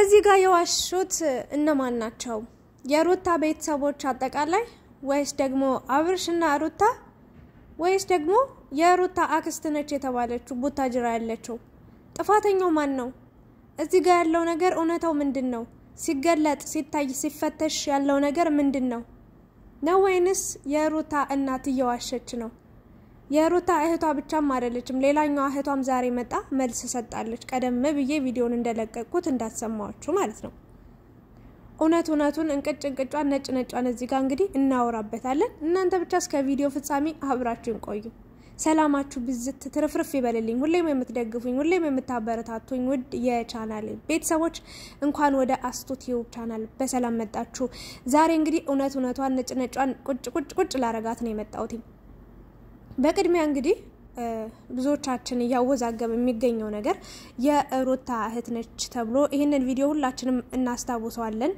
እዚህ ጋር የዋሹት እነማን ናቸው? የሩታ ቤተሰቦች አጠቃላይ ወይስ ደግሞ አብርሽና ሩታ ወይስ ደግሞ የሩታ አክስት ነች የተባለችው ቡታጅራ ያለችው? ጥፋተኛው ማን ነው? እዚህ ጋር ያለው ነገር እውነታው ምንድን ነው? ሲገለጥ ሲታይ ሲፈተሽ ያለው ነገር ምንድን ነው? ነው ወይንስ የሩታ እናት እየዋሸች ነው? የሩታ እህቷ ብቻም አይደለችም፣ ሌላኛዋ እህቷም ዛሬ መጣ መልስ ሰጣለች። ቀደም ብዬ ቪዲዮን እንደለቀቅኩት እንዳትሰማችሁ ማለት ነው። እውነት እውነቱን እንቅጭ እንቅጯን ነጭ ነጯን እዚህ ጋር እንግዲህ እናወራበታለን። እናንተ ብቻ እስከ ቪዲዮ ፍጻሜ አብራችሁን ቆዩ። ሰላማችሁ ብዝት ትርፍርፍ ይበልልኝ። ሁሌም የምትደግፉኝ ሁሌም የምታበረታቱኝ ውድ የቻናል ቤተሰቦች እንኳን ወደ አስቱ ቻናል በሰላም መጣችሁ። ዛሬ እንግዲህ እውነት እውነቷን ነጭ ነጯን ቁጭ ቁጭ ቁጭ ላረጋት ነው የመጣሁት። በቅድሚያ እንግዲህ ብዙዎቻችን እያወዛገበ የሚገኘው ነገር የሩታ እህት ነች ተብሎ ይህንን ቪዲዮ ሁላችንም እናስታውሰዋለን።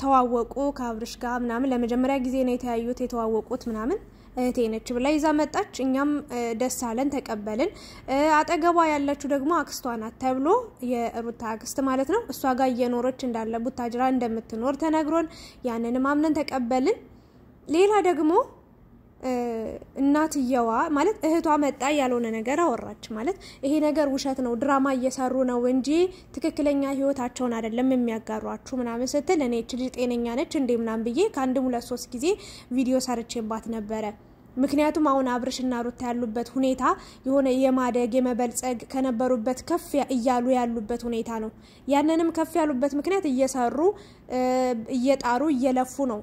ተዋወቁ ከአብርሽ ጋር ምናምን ለመጀመሪያ ጊዜ ነው የተያዩት የተዋወቁት ምናምን እህቴ ነች ብላ ይዛ መጣች። እኛም ደስ አለን፣ ተቀበልን። አጠገቧ ያለችው ደግሞ አክስቷ ናት ተብሎ የሩታ አክስት ማለት ነው እሷ ጋር እየኖረች እንዳለ ቡታጅራ እንደምትኖር ተነግሮን ያንንም አምነን ተቀበልን። ሌላ ደግሞ እናትየዋ ማለት እህቷ መጣ ያልሆነ ነገር አወራች። ማለት ይሄ ነገር ውሸት ነው፣ ድራማ እየሰሩ ነው እንጂ ትክክለኛ ህይወታቸውን አይደለም የሚያጋሯችሁ ምናምን ስትል እኔ እች ልጅ ጤነኛ ነች እንዴ ምናምን ብዬ ከአንድም ሁለት ሶስት ጊዜ ቪዲዮ ሰርቼባት ነበረ። ምክንያቱም አሁን አብርሽና ሩታ ያሉበት ሁኔታ የሆነ የማደግ የመበልጸግ ከነበሩበት ከፍ እያሉ ያሉበት ሁኔታ ነው። ያንንም ከፍ ያሉበት ምክንያት እየሰሩ እየጣሩ እየለፉ ነው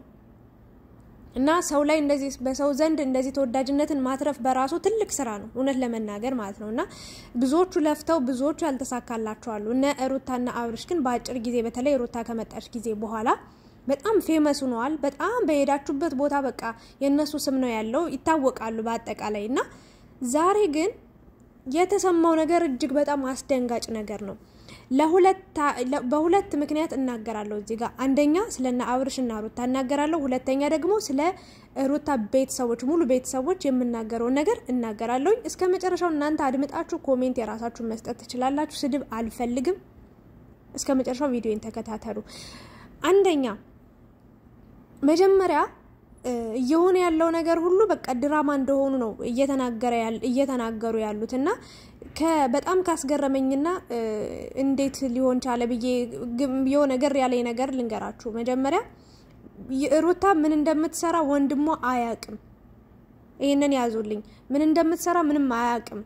እና ሰው ላይ እንደዚህ በሰው ዘንድ እንደዚህ ተወዳጅነትን ማትረፍ በራሱ ትልቅ ስራ ነው፣ እውነት ለመናገር ማለት ነው። እና ብዙዎቹ ለፍተው ብዙዎቹ ያልተሳካላቸዋሉ። እነ ሩታና አብርሽ ግን በአጭር ጊዜ በተለይ ሩታ ከመጣች ጊዜ በኋላ በጣም ፌመስ ሆነዋል። በጣም በሄዳችሁበት ቦታ በቃ የእነሱ ስም ነው ያለው፣ ይታወቃሉ በአጠቃላይ እና ዛሬ ግን የተሰማው ነገር እጅግ በጣም አስደንጋጭ ነገር ነው። በሁለት ምክንያት እናገራለሁ እዚህ ጋር አንደኛ ስለነ አብርሽና ሩታ እናገራለሁ። ሁለተኛ ደግሞ ስለ ሩታ ቤተሰቦች ሙሉ ቤተሰቦች የምናገረውን ነገር እናገራለሁኝ። እስከ መጨረሻው እናንተ አድምጣችሁ ኮሜንት የራሳችሁን መስጠት ትችላላችሁ። ስድብ አልፈልግም። እስከ መጨረሻው ቪዲዮን ተከታተሉ። አንደኛ መጀመሪያ እየሆነ ያለው ነገር ሁሉ በቃ ድራማ እንደሆኑ ነው እየተናገሩ ያሉት እና በጣም ካስገረመኝና እንዴት ሊሆን ቻለ ብዬ የሆነ ገር ያለኝ ነገር ልንገራችሁ። መጀመሪያ ሩታ ምን እንደምትሰራ ወንድሟ አያቅም። ይህንን ያዙልኝ። ምን እንደምትሰራ ምንም አያቅም።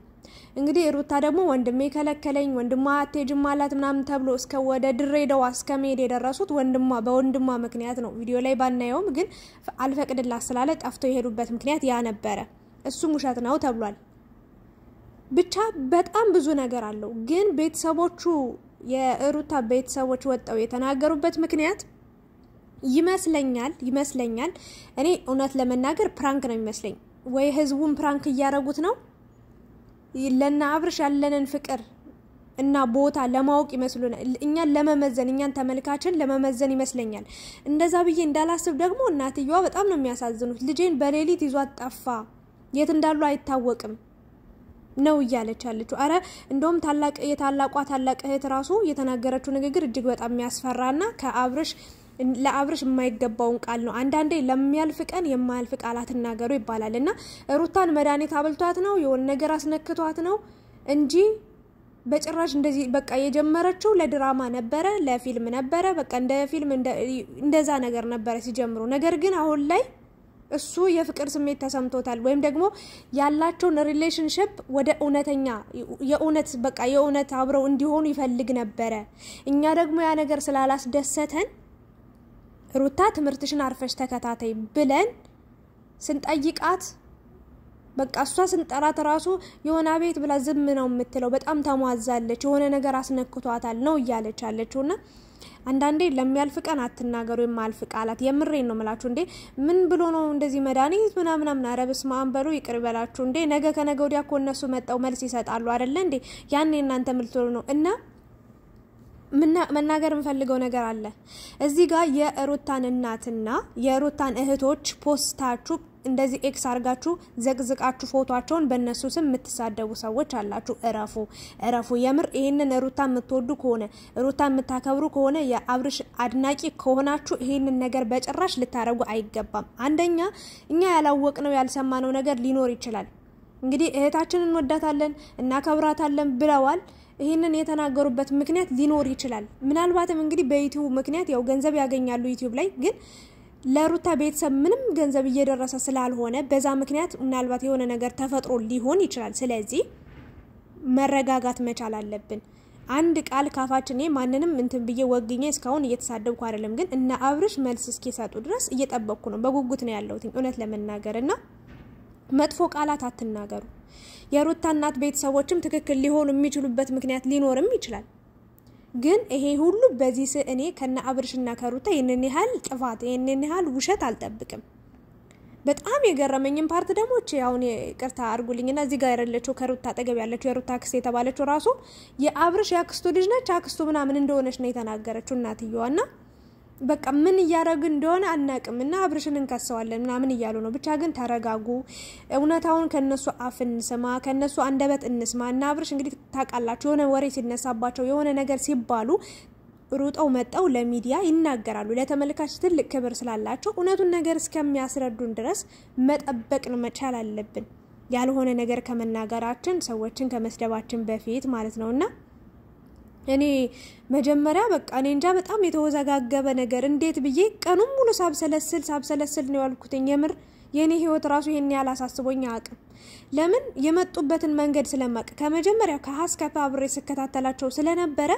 እንግዲህ ሩታ ደግሞ ወንድሜ ከለከለኝ፣ ወንድሟ አትሄጂም አላት ምናምን ተብሎ እስከ ወደ ድሬዳዋ እስከ መሄድ የደረሱት ወንድሟ በወንድሟ ምክንያት ነው። ቪዲዮ ላይ ባናየውም ግን አልፈቅድላት ስላለ ጠፍቶ የሄዱበት ምክንያት ያ ነበረ። እሱም ውሸት ነው ተብሏል። ብቻ በጣም ብዙ ነገር አለው። ግን ቤተሰቦቹ የሩታ ቤተሰቦች ወጠው የተናገሩበት ምክንያት ይመስለኛል ይመስለኛል እኔ እውነት ለመናገር ፕራንክ ነው የሚመስለኝ፣ ወይ ህዝቡን ፕራንክ እያደረጉት ነው ለና አብርሽ ያለንን ፍቅር እና ቦታ ለማወቅ ይመስሉናል። እኛን ለመመዘን እኛን ተመልካችን ለመመዘን ይመስለኛል። እንደዛ ብዬ እንዳላስብ ደግሞ እናትየዋ በጣም ነው የሚያሳዝኑት። ልጄን በሌሊት ይዟት ጠፋ፣ የት እንዳሉ አይታወቅም። ነው እያለች ያለችው። አረ እንደውም ታላቅ የታላቋ ታላቅ እህት ራሱ የተናገረችው ንግግር እጅግ በጣም ና ከአብርሽ ለአብርሽ የማይገባውን ቃል ነው። አንዳንዴ ለሚያልፍ ቀን የማያልፍ ቃል አትናገሩ ይባላል እና ሩታን መድኃኒት አብልቷት ነው የሆነ ነገር አስነክቷት ነው እንጂ በጭራሽ እንደዚህ በቃ የጀመረችው ለድራማ ነበረ፣ ለፊልም ነበረ፣ በቃ እንደ ፊልም እንደዛ ነገር ነበረ ሲጀምሩ ነገር ግን አሁን ላይ እሱ የፍቅር ስሜት ተሰምቶታል ወይም ደግሞ ያላቸውን ሪሌሽንሽፕ ወደ እውነተኛ የእውነት በቃ የእውነት አብረው እንዲሆኑ ይፈልግ ነበረ። እኛ ደግሞ ያ ነገር ስላላስደሰተን ሩታ ትምህርትሽን አርፈሽ ተከታታይ ብለን ስንጠይቃት በቃ እሷ ስንጠራት ራሱ የሆነ ቤት ብላ ዝም ነው የምትለው። በጣም ተሟዛለች። የሆነ ነገር አስነክቷታል ነው እያለች አለችው ና አንዳንዴ ለሚያልፍ ቀን አትናገሩ የማልፍ ቃላት። የምሬን ነው ምላችሁ። እንዴ ምን ብሎ ነው እንደዚህ መድኃኒት ምናምናምን? ኧረ በስመ አብ በሉ ይቅር በላችሁ። እንዴ ነገ ከነገ ወዲያ እኮ እነሱ መጠው መልስ ይሰጣሉ አደለ እንዴ? ያኔ እናንተ ምልትሉ ነው እና መናገር የምፈልገው ነገር አለ እዚህ ጋር የሩታን እናትና የሩታን እህቶች ፖስታችሁ እንደዚህ ኤክስ አድርጋችሁ ዘቅዝቃችሁ ፎቷቸውን በእነሱ ስም የምትሳደቡ ሰዎች አላችሁ። እረፉ፣ እረፉ። የምር ይህንን ሩታ የምትወዱ ከሆነ ሩታ የምታከብሩ ከሆነ የአብርሽ አድናቂ ከሆናችሁ ይህንን ነገር በጭራሽ ልታደርጉ አይገባም። አንደኛ እኛ ያላወቅነው ያልሰማነው ነገር ሊኖር ይችላል። እንግዲህ እህታችንን እንወዳታለን፣ እናከብራታለን ብለዋል። ይህንን የተናገሩበት ምክንያት ሊኖር ይችላል። ምናልባትም እንግዲህ በዩቲዩብ ምክንያት ያው ገንዘብ ያገኛሉ ዩቲዩብ ላይ ግን ለሩታ ቤተሰብ ምንም ገንዘብ እየደረሰ ስላልሆነ በዛ ምክንያት ምናልባት የሆነ ነገር ተፈጥሮ ሊሆን ይችላል። ስለዚህ መረጋጋት መቻል አለብን። አንድ ቃል ካፋችን ማንንም እንትን ብዬ ወግኜ እስካሁን እየተሳደብኩ አይደለም፣ ግን እነ አብርሽ መልስ እስኪሰጡ ድረስ እየጠበቅኩ ነው። በጉጉት ነው ያለሁት እውነት ለመናገር እና መጥፎ ቃላት አትናገሩ። የሩታ እናት ቤተሰቦችም ትክክል ሊሆኑ የሚችሉበት ምክንያት ሊኖርም ይችላል። ግን ይሄ ሁሉ በዚህ ስ እኔ ከነ አብርሽና ከሩታ ይህንን ያህል ጥፋት ይህንን ያህል ውሸት አልጠብቅም። በጣም የገረመኝም ፓርት ደግሞ አሁን ቅርታ አድርጉልኝና እዚህ ጋር ያለችው ከሩታ አጠገብ ያለችው የሩታ አክስት የተባለችው ራሱ የአብርሽ የአክስቱ ልጅ ነች። አክስቱ ምናምን እንደሆነች ነው የተናገረችው እናትየዋ ና በቃ ምን እያደረግ እንደሆነ አናቅም እና አብርሽን እንከሰዋለን ምናምን እያሉ ነው። ብቻ ግን ተረጋጉ፣ እውነታውን ከነሱ አፍ እንስማ፣ ከነሱ አንደበት እንስማ እና አብርሽ እንግዲህ ታውቃላችሁ፣ የሆነ ወሬ ሲነሳባቸው የሆነ ነገር ሲባሉ ሩጠው መጠው ለሚዲያ ይናገራሉ። ለተመልካች ትልቅ ክብር ስላላቸው እውነቱን ነገር እስከሚያስረዱን ድረስ መጠበቅን መቻል አለብን። ያልሆነ ነገር ከመናገራችን ሰዎችን ከመስደባችን በፊት ማለት ነውና እኔ መጀመሪያ በቃ እኔ እንጃ በጣም የተወዘጋገበ ነገር እንዴት ብዬ ቀኑን ሙሉ ሳብሰለስል ሳብሰለስል ነው ያልኩትኝ። የምር የእኔ ህይወት ራሱ ይህን ያህል አሳስቦኝ አያውቅም። ለምን የመጡበትን መንገድ ስለማቅ ከመጀመሪያው ከሀስከፈ አብሬ ስከታተላቸው ስለነበረ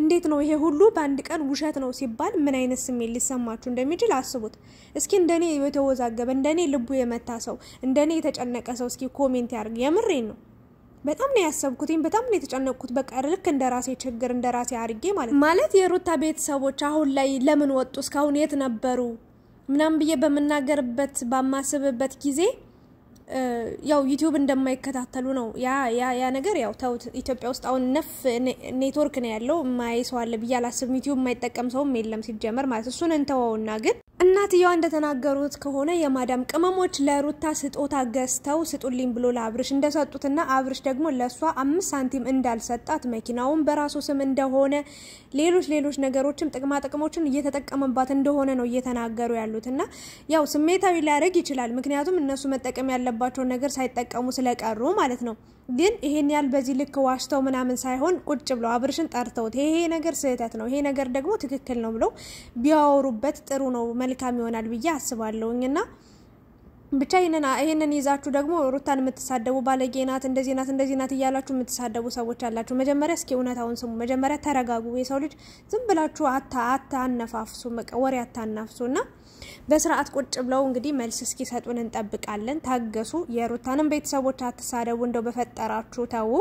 እንዴት ነው ይሄ ሁሉ በአንድ ቀን ውሸት ነው ሲባል ምን አይነት ስሜት ሊሰማችሁ እንደሚችል አስቡት እስኪ። እንደኔ የተወዛገበ እንደኔ ልቡ የመታ ሰው እንደኔ የተጨነቀ ሰው እስኪ ኮሜንት ያርግ። የምሬን ነው። በጣም ነው ያሰብኩት በጣም ነው የተጨነቅኩት። በቃ ልክ እንደ ራሴ ችግር እንደ ራሴ አድርጌ ማለት ማለት የሩታ ቤተሰቦች አሁን ላይ ለምን ወጡ እስካሁን የት ነበሩ ምናምን ብዬ በምናገርበት ባማስብበት ጊዜ ያው ዩቲዩብ እንደማይከታተሉ ነው ያ ያ ያ ነገር ያው ተውት። ኢትዮጵያ ውስጥ አሁን ነፍ ኔትወርክ ነው ያለው፣ ማይ ሰው አለ ብዬ አላስብም። ዩቲዩብ የማይጠቀም ሰውም የለም ሲጀመር ማለት እሱን እንተወውና ግን እናትየዋ እንደተናገሩት ከሆነ የማዳም ቅመሞች ለሩታ ስጦታ ገዝተው ስጡልኝ ብሎ ለአብርሽ እንደሰጡትና አብርሽ ደግሞ ለእሷ አምስት ሳንቲም እንዳልሰጣት መኪናውን በራሱ ስም እንደሆነ ሌሎች ሌሎች ነገሮችም ጥቅማ ጥቅሞችን እየተጠቀመባት እንደሆነ ነው እየተናገሩ ያሉትና ያው ስሜታዊ ሊያደርግ ይችላል። ምክንያቱም እነሱ መጠቀም ያለባቸውን ነገር ሳይጠቀሙ ስለቀሩ ማለት ነው። ግን ይሄን ያህል በዚህ ልክ ዋሽተው ምናምን ሳይሆን ቁጭ ብለው አብርሽን ጠርተውት ይሄ ነገር ስህተት ነው፣ ይሄ ነገር ደግሞ ትክክል ነው ብለው ቢያወሩበት ጥሩ ነው። መልካም ይሆናል ብዬ አስባለሁኝ እና ብቻ ይህንን ይዛችሁ ደግሞ ሩታን የምትሳደቡ ባለጌ ናት፣ እንደዚህ ናት፣ እንደዚህ ናት እያላችሁ የምትሳደቡ ሰዎች አላችሁ። መጀመሪያ እስኪ እውነታውን ስሙ። መጀመሪያ ተረጋጉ። የሰው ልጅ ዝም ብላችሁ አታ አታነፋፍሱ፣ ወሬ አታናፍሱ እና በስርዓት ቁጭ ብለው እንግዲህ መልስ እስኪሰጡን እንጠብቃለን። ታገሱ። የሩታንም ቤተሰቦች አትሳደቡ፣ እንደው በፈጠራችሁ ተዉ፣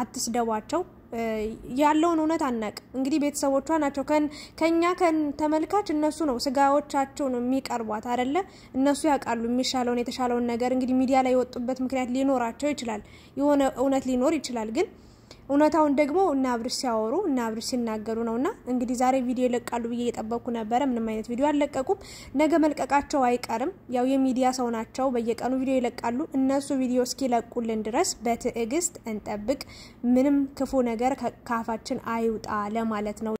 አትስደቧቸው። ያለውን እውነት አናቅ። እንግዲህ ቤተሰቦቿ ናቸው ከኛ ተመልካች እነሱ ነው ስጋዎቻቸው ነው የሚቀርቧት አደለ? እነሱ ያውቃሉ የሚሻለውን የተሻለውን ነገር። እንግዲህ ሚዲያ ላይ የወጡበት ምክንያት ሊኖራቸው ይችላል፣ የሆነ እውነት ሊኖር ይችላል ግን እውነታውን ደግሞ እና አብርሽ ሲያወሩ እና አብርሽ ሲናገሩ ነው። እና እንግዲህ ዛሬ ቪዲዮ ይለቃሉ ብዬ እየጠበቅኩ ነበረ። ምንም አይነት ቪዲዮ አልለቀቁም። ነገ መልቀቃቸው አይቀርም። ያው የሚዲያ ሰው ናቸው። በየቀኑ ቪዲዮ ይለቃሉ። እነሱ ቪዲዮ እስኪለቁልን ድረስ በትዕግስት እንጠብቅ። ምንም ክፉ ነገር ከአፋችን አይውጣ ለማለት ነው።